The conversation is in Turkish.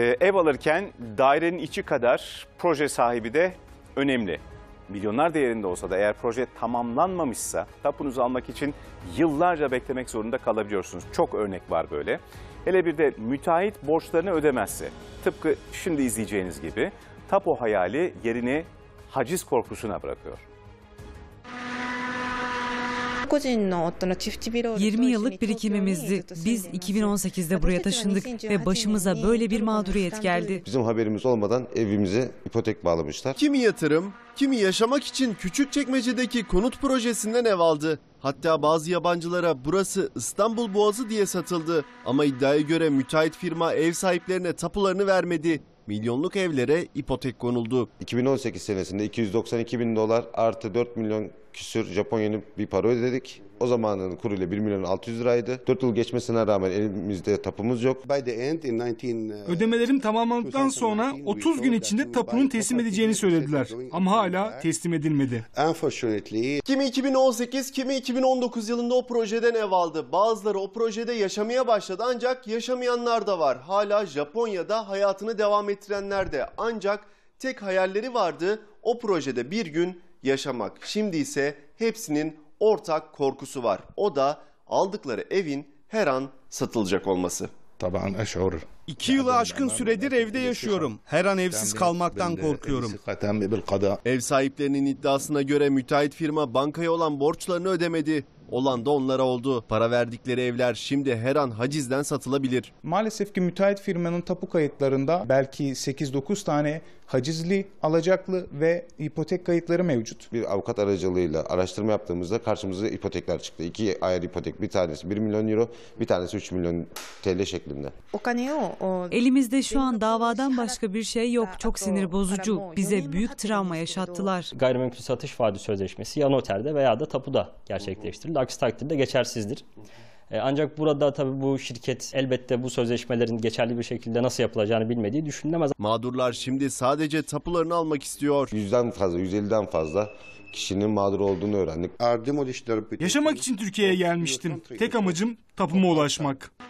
Ee, ev alırken dairenin içi kadar proje sahibi de önemli. Milyonlar değerinde olsa da eğer proje tamamlanmamışsa tapunuzu almak için yıllarca beklemek zorunda kalabiliyorsunuz. Çok örnek var böyle. Hele bir de müteahhit borçlarını ödemezse tıpkı şimdi izleyeceğiniz gibi tapu hayali yerini haciz korkusuna bırakıyor. 20 yıllık birikimimizdi. Biz 2018'de buraya taşındık ve başımıza böyle bir mağduriyet geldi. Bizim haberimiz olmadan evimize ipotek bağlamışlar. Kimi yatırım, kimi yaşamak için küçük çekmecedeki konut projesinden ev aldı. Hatta bazı yabancılara burası İstanbul Boğazı diye satıldı. Ama iddiaya göre müteahhit firma ev sahiplerine tapularını vermedi milyonluk evlere ipotek konuldu. 2018 senesinde 292 bin dolar artı 4 milyon küsür Japonya'nın bir para ödedik. O zamanın kuruyla 1 milyon 600 liraydı. 4 yıl geçmesine rağmen elimizde tapumuz yok. Uh, Ödemelerim tamamlandıktan sonra 30 gün içinde tapunun teslim edeceğini söylediler. Ama hala teslim edilmedi. Kimi 2018, kimi 2019 yılında o projeden ev aldı. Bazıları o projede yaşamaya başladı ancak yaşamayanlar da var. Hala Japonya'da hayatını devam ettirenler de. Ancak tek hayalleri vardı o projede bir gün yaşamak. Şimdi ise hepsinin ortak korkusu var. O da aldıkları evin her an satılacak olması. İki yılı aşkın süredir evde yaşıyorum. Her an evsiz kalmaktan korkuyorum. Ev sahiplerinin iddiasına göre müteahhit firma bankaya olan borçlarını ödemedi. Olan da onlara oldu. Para verdikleri evler şimdi her an hacizden satılabilir. Maalesef ki müteahhit firmanın tapu kayıtlarında belki 8-9 tane hacizli, alacaklı ve ipotek kayıtları mevcut. Bir avukat aracılığıyla araştırma yaptığımızda karşımıza ipotekler çıktı. İki ayrı ipotek bir tanesi 1 milyon euro bir tanesi 3 milyon TL şeklinde. Elimizde şu an davadan başka bir şey yok. Çok sinir bozucu. Bize büyük travma şey yaşattılar. Gayrimenkul satış vaadi sözleşmesi ya noterde veya da tapuda gerçekleştirildi sözleşmesinde aksi takdirde geçersizdir. E, ancak burada tabii bu şirket elbette bu sözleşmelerin geçerli bir şekilde nasıl yapılacağını bilmediği düşünülemez. Mağdurlar şimdi sadece tapularını almak istiyor. Yüzden fazla, 150'den fazla kişinin mağdur olduğunu öğrendik. Yaşamak için Türkiye'ye gelmiştim. Tek amacım tapuma ulaşmak.